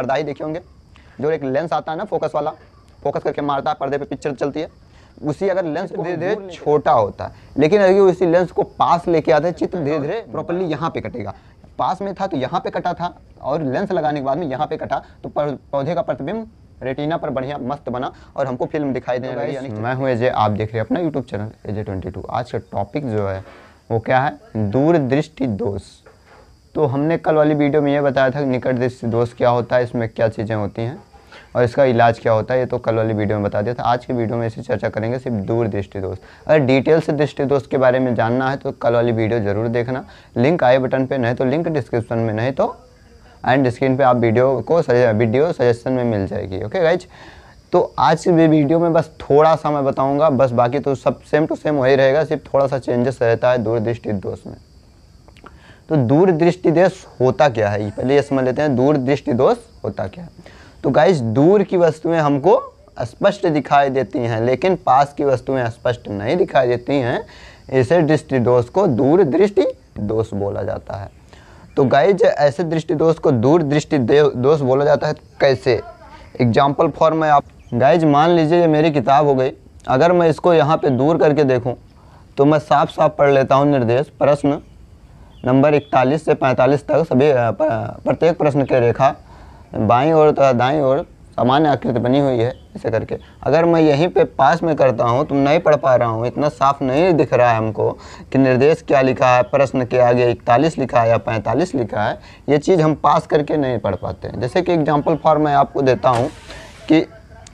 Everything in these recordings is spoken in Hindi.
पर्दा ही देखे होंगे जो एक लेंस आता है ना फोकस वाला फोकस करके मारता है पर्दे पे पिक्चर चलती है उसी अगर लेंस धीरे धीरे छोटा होता है लेकिन अगर उसी लेंस को पास लेके आते हैं चित्र धीरे धीरे प्रॉपरली यहाँ पे कटेगा पास में था तो यहाँ पे कटा था और लेंस लगाने के बाद में यहाँ पे कटा तो पौधे का प्रतिबिंब रेटिना पर बढ़िया मस्त बना और हमको फिल्म दिखाई देने लगी तो यानी मैं हूँ एजे आप देख रहे हैं अपना YouTube channel A J twenty two आज का टॉपिक जो है वो क्या है दूरदृष्टि दोष तो हमने कल वाली वीडियो में ये बताया था कि निकट दोष क्या होता है इसमें क्या चीज़ें होती हैं और इसका इलाज क्या होता है ये तो कल वाली वीडियो में बता दिया था आज की वीडियो में इसे चर्चा करेंगे सिर्फ दूर दृष्टि दोष अगर डिटेल से दृष्टि दोष के बारे में जानना है तो कल वाली वीडियो ज़रूर देखना लिंक आई बटन पर नहीं तो लिंक डिस्क्रिप्शन में नहीं तो एंड स्क्रीन पर आप वीडियो को वीडियो सजेशन में मिल जाएगी ओके गाइज तो आज की वीडियो में बस थोड़ा सा मैं बताऊंगा बस बाकी तो सब सेम टू सेम वही रहेगा सिर्फ थोड़ा सा चेंजेस रहता है दूरदृष्टि दोष में तो दूरदृष्टि दोष होता क्या है पहले ये समझ लेते हैं दूरदृष्टि दोष होता क्या है तो गाइस दूर की वस्तुएं हमको स्पष्ट दिखाई देती हैं लेकिन पास की वस्तुएं स्पष्ट नहीं दिखाई देती हैं ऐसे दृष्टि दोष को दूरदृष्टि दोष बोला जाता है तो गाइज ऐसे दृष्टि दोष को दूरदृष्टि दोष बोला जाता है कैसे एग्जाम्पल फॉर्म में आप गाइज मान लीजिए ये मेरी किताब हो गई अगर मैं इसको यहाँ पे दूर करके देखूँ तो मैं साफ साफ पढ़ लेता हूँ निर्देश प्रश्न नंबर 41 से 45 तक सभी प्रत्येक प्रश्न के रेखा बाईं ओर तथा दाईं ओर सामान्य आकृति बनी हुई है इसे करके अगर मैं यहीं पे पास में करता हूँ तो नहीं पढ़ पा रहा हूँ इतना साफ नहीं दिख रहा है हमको कि निर्देश क्या लिखा है प्रश्न के आगे इकतालीस लिखा है या पैंतालीस लिखा है ये चीज़ हम पास करके नहीं पढ़ पाते हैं जैसे कि एग्जाम्पल फॉर मैं आपको देता हूँ कि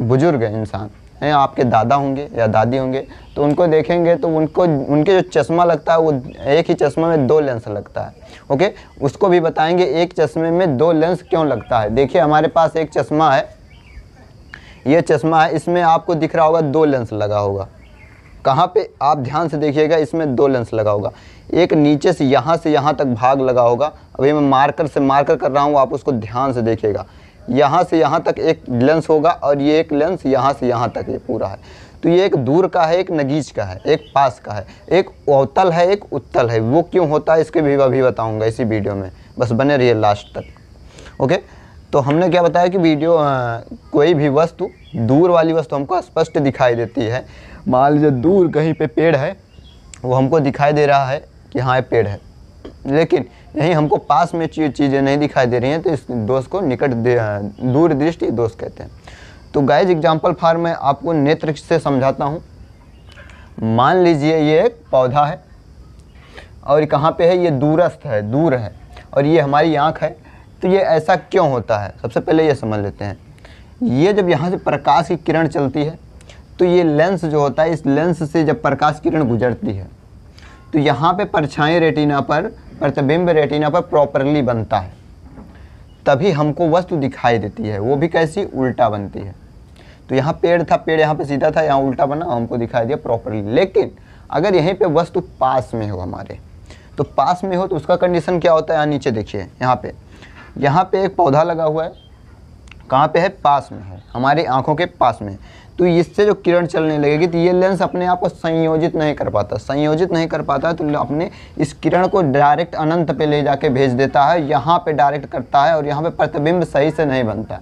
बुज़ुर्ग इंसान हैं आपके दादा होंगे या दादी होंगे तो उनको देखेंगे तो उनको उनके जो चश्मा लगता है वो एक ही चश्मा में दो लेंस लगता है ओके उसको भी बताएंगे एक चश्मे में दो लेंस क्यों लगता है देखिए हमारे पास एक चश्मा है ये चश्मा है इसमें आपको दिख रहा होगा दो लेंस लगा होगा कहाँ पे आप ध्यान से देखिएगा इसमें दो लेंस लगा होगा एक नीचे से यहाँ से यहाँ तक भाग लगा होगा अभी मैं मार्कर से मार्कर कर रहा हूँ आप उसको ध्यान से देखिएगा यहाँ से यहाँ तक एक लेंस होगा और ये एक लेंस यहाँ से यहाँ तक ये पूरा है तो ये एक दूर का है एक नगीच का है एक पास का है एक अवतल है एक उत्तल है वो क्यों होता है इसके भी अभी बताऊँगा इसी वीडियो में बस बने रहिए लास्ट तक ओके तो हमने क्या बताया कि वीडियो आ, कोई भी वस्तु दूर वाली वस्तु हमको स्पष्ट दिखाई देती है मान लीजिए दूर कहीं पे पेड़ है वो हमको दिखाई दे रहा है कि हाँ ये पेड़ है लेकिन नहीं हमको पास में चीज़ें नहीं दिखाई दे रही हैं तो इस दोष को निकट दूर दृष्टि दोष कहते हैं तो गाइज एग्जाम्पल फार मैं आपको नेत्र से समझाता हूँ मान लीजिए ये एक पौधा है और कहाँ पे है ये दूरस्थ है दूर है और ये हमारी आँख है तो ये ऐसा क्यों होता है सबसे पहले ये समझ लेते हैं ये जब यहाँ से प्रकाश की किरण चलती है तो ये लेंस जो होता है इस लेंस से जब प्रकाश किरण गुजरती है तो यहाँ पे परछाई रेटिना पर प्रतिबिंब रेटिना पर प्रॉपरली बनता है तभी हमको वस्तु दिखाई देती है वो भी कैसी उल्टा बनती है तो यहाँ पेड़ था पेड़ यहाँ पे सीधा था यहाँ उल्टा बना हमको दिखाई दिया प्रॉपरली लेकिन अगर यहीं पे वस्तु पास में हो हमारे तो पास में हो तो उसका कंडीशन क्या होता है यहाँ नीचे देखिए यहाँ पे यहाँ पे एक पौधा लगा हुआ है कहाँ पे है पास में है हमारी आँखों के पास में तो इससे जो किरण चलने लगेगी तो ये लेंस अपने आप को संयोजित नहीं कर पाता संयोजित नहीं कर पाता तो अपने इस किरण को डायरेक्ट अनंत पे ले जाके भेज देता है यहाँ पे डायरेक्ट करता है और यहाँ पे प्रतिबिंब सही से नहीं बनता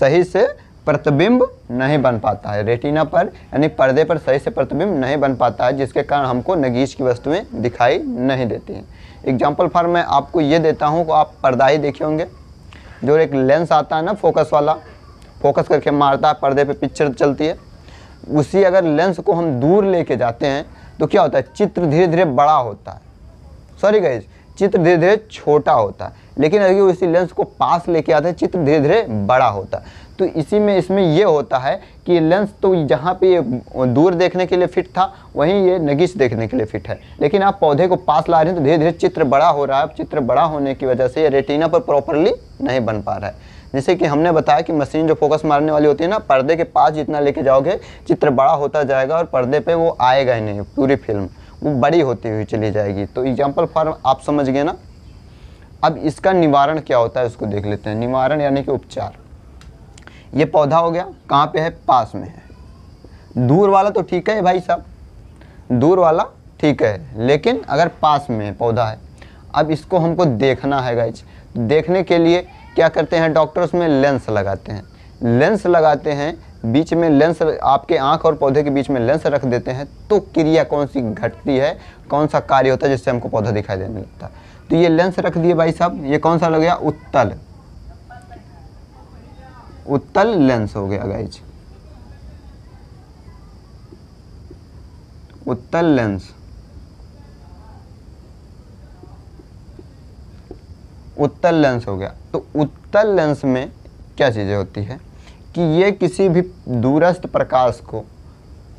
सही से प्रतिबिंब नहीं बन पाता है रेटिना पर यानी पर्दे पर सही से प्रतिबिंब नहीं बन पाता है जिसके कारण हमको नगीज की वस्तुएँ दिखाई नहीं देती हैं एग्जाम्पल फॉर मैं आपको ये देता हूँ तो आप पर्दा ही देखे होंगे जो एक लेंस आता है ना फोकस वाला फोकस करके मारता है पर्दे पे पिक्चर चलती है उसी अगर लेंस को हम दूर लेके जाते हैं तो क्या होता है चित्र धीरे धीरे बड़ा होता है सॉरी गाइज चित्र धीरे धीरे छोटा होता है लेकिन अगर उसी लेंस को पास लेके आते हैं चित्र धीरे धीरे बड़ा होता है तो इसी में इसमें यह होता है कि लेंस तो जहाँ पे दूर देखने के लिए फिट था वहीं ये नगिश देखने के लिए फिट है लेकिन आप पौधे को पास ला रहे हैं तो धीरे धीरे चित्र बड़ा हो रहा है चित्र बड़ा होने की वजह से ये रेटिना पर प्रॉपरली नहीं बन पा रहा है जैसे कि हमने बताया कि मशीन जो फोकस मारने वाली होती है ना पर्दे के पास जितना लेके जाओगे चित्र बड़ा होता जाएगा और पर्दे पर वो आएगा ही नहीं पूरी फिल्म वो बड़ी होती हुई चली जाएगी तो एग्जाम्पल फॉर आप समझ गए ना अब इसका निवारण क्या होता है उसको देख लेते हैं निवारण यानी कि उपचार ये पौधा हो गया कहाँ पे है पास में है दूर वाला तो ठीक है भाई साहब दूर वाला ठीक है लेकिन अगर पास में पौधा है अब इसको हमको देखना है गाइज देखने के लिए क्या करते हैं डॉक्टर उसमें लेंस लगाते हैं लेंस लगाते हैं बीच में लेंस आपके आंख और पौधे के बीच में लेंस रख देते हैं तो क्रिया कौन सी घटती है कौन सा कार्य होता है जिससे हमको पौधा दिखाई देने लगता है तो ये लेंस रख दिए भाई साहब ये कौन सा लग गया उत्तल उत्तल लेंस हो गया गाइज उत्तल लेंस उत्तल लेंस हो गया तो उत्तल लेंस में क्या चीज़ें होती है कि ये किसी भी दूरस्थ प्रकाश को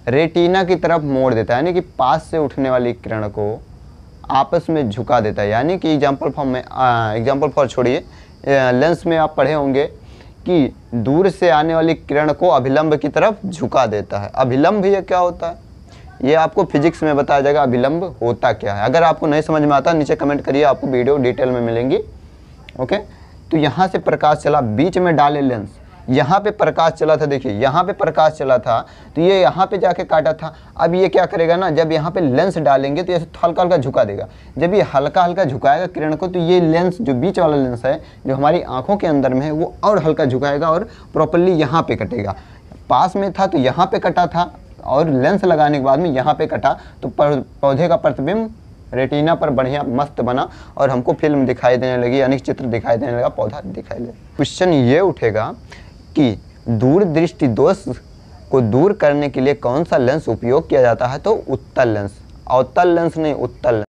रेटिना की तरफ मोड़ देता है यानी कि पास से उठने वाली किरण को आपस में झुका देता है यानी कि एग्जाम्पल फॉर में एग्जाम्पल फॉर छोड़िए लेंस में आप पढ़े होंगे कि दूर से आने वाली किरण को अभिलंब की तरफ झुका देता है अभिलंब ये क्या होता है ये आपको फिजिक्स में बताया जाएगा अभिलंब होता क्या है अगर आपको नहीं समझ में आता नीचे कमेंट करिए आपको वीडियो डिटेल में मिलेंगी ओके तो यहाँ से प्रकाश चला बीच में डाले लेंस यहाँ पे प्रकाश चला था देखिए यहाँ पे प्रकाश चला था तो ये यहाँ पे जाके काटा था अब ये क्या करेगा ना जब यहाँ पे लेंस डालेंगे तो ये हल्का हल्का झुका देगा जब ये हल्का हल्का झुकाएगा किरण को तो ये लेंस जो बीच वाला लेंस है जो हमारी आँखों के अंदर में है वो और हल्का झुकाएगा और प्रॉपरली यहाँ पर कटेगा पास में था तो यहाँ पर कटा था और लेंस लगाने के बाद में यहाँ पर कटा तो पौधे का प्रतिबिंब रेटिना पर बढ़िया मस्त बना और हमको फिल्म दिखाई देने लगी अनेक चित्र दिखाई देने लगा पौधा दिखाई दे क्वेश्चन ये उठेगा कि दूरदृष्टि दोष को दूर करने के लिए कौन सा लेंस उपयोग किया जाता है तो उत्तल लेंस अवतल लेंस नहीं उत्तल लेंस